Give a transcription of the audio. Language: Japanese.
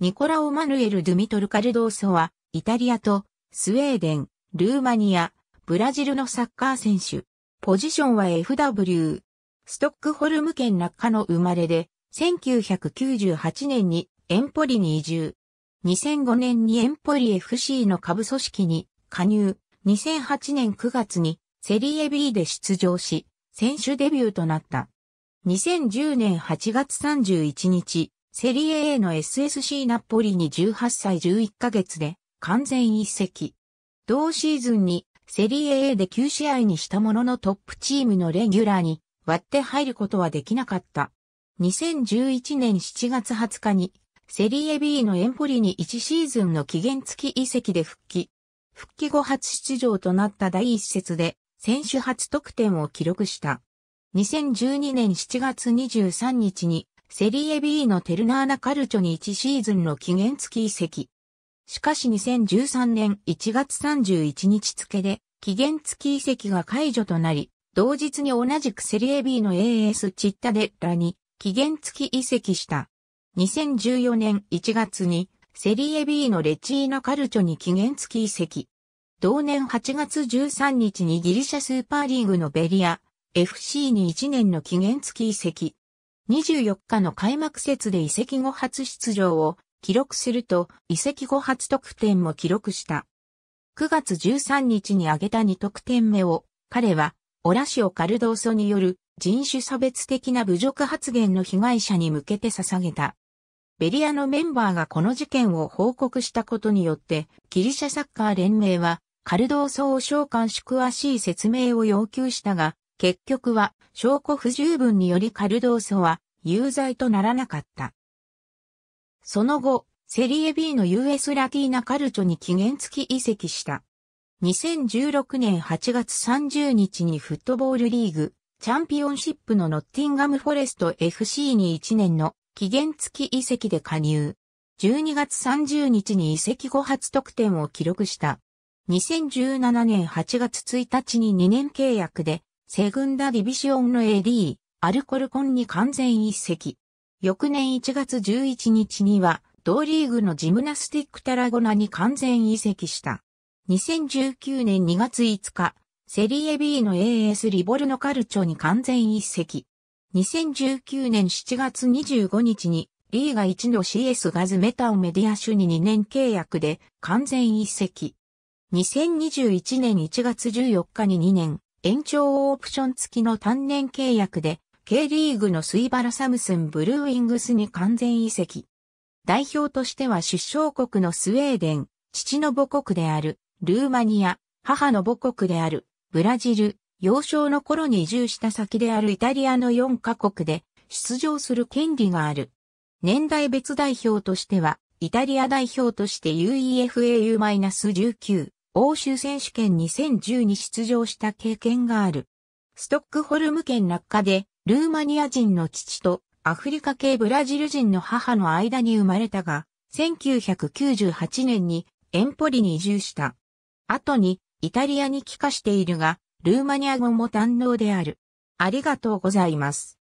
ニコラオ・マヌエル・ドゥミトル・カルドーソは、イタリアと、スウェーデン、ルーマニア、ブラジルのサッカー選手。ポジションは FW。ストックホルム県落下の生まれで、1998年にエンポリに移住。2005年にエンポリ FC の下部組織に加入。2008年9月にセリエ B で出場し、選手デビューとなった。2010年8月31日、セリエ A の SSC ナポリに18歳11ヶ月で完全一席。同シーズンにセリエ A で9試合にしたもののトップチームのレギュラーに割って入ることはできなかった。2011年7月20日にセリエ B のエンポリに1シーズンの期限付き移籍で復帰。復帰後初出場となった第一節で選手初得点を記録した。2012年7月23日にセリエ B のテルナーナカルチョに1シーズンの期限付き移籍。しかし2013年1月31日付で、期限付き移籍が解除となり、同日に同じくセリエ B の AS チッタデラに期限付き移籍した。2014年1月にセリエ B のレチーナカルチョに期限付き移籍。同年8月13日にギリシャスーパーリーグのベリア FC に1年の期限付き移籍。24日の開幕節で移籍後初出場を記録すると、移籍後初得点も記録した。9月13日に挙げた2得点目を、彼は、オラシオ・カルドーソによる人種差別的な侮辱発言の被害者に向けて捧げた。ベリアのメンバーがこの事件を報告したことによって、ギリシャサッカー連盟は、カルドーソを召喚し詳しい説明を要求したが、結局は証拠不十分によりカルドーソは有罪とならなかった。その後、セリエ B の US ラティーナカルチョに期限付き移籍した。2016年8月30日にフットボールリーグ、チャンピオンシップのノッティンガムフォレスト FC に1年の期限付き移籍で加入。12月30日に移籍後初得点を記録した。2017年8月1日に2年契約でセグンダディビシオンの AD、アルコルコンに完全一席。翌年1月11日には、同リーグのジムナスティックタラゴナに完全移籍した。2019年2月5日、セリエ B の AS リボルノカルチョに完全移籍。2019年7月25日に、リーガ1の CS ガズメタオメディア主に2年契約で完全移籍。2021年1月14日に2年、延長オプション付きの単年契約で、K リーグのスイバラサムスンブルーイングスに完全移籍。代表としては出生国のスウェーデン、父の母国である、ルーマニア、母の母国である、ブラジル、幼少の頃に移住した先であるイタリアの4カ国で出場する権利がある。年代別代表としては、イタリア代表として UEFA U-19、欧州選手権2010に出場した経験がある。ストックホルム県落下で、ルーマニア人の父とアフリカ系ブラジル人の母の間に生まれたが、1998年にエンポリに移住した。後にイタリアに帰化しているが、ルーマニア語も堪能である。ありがとうございます。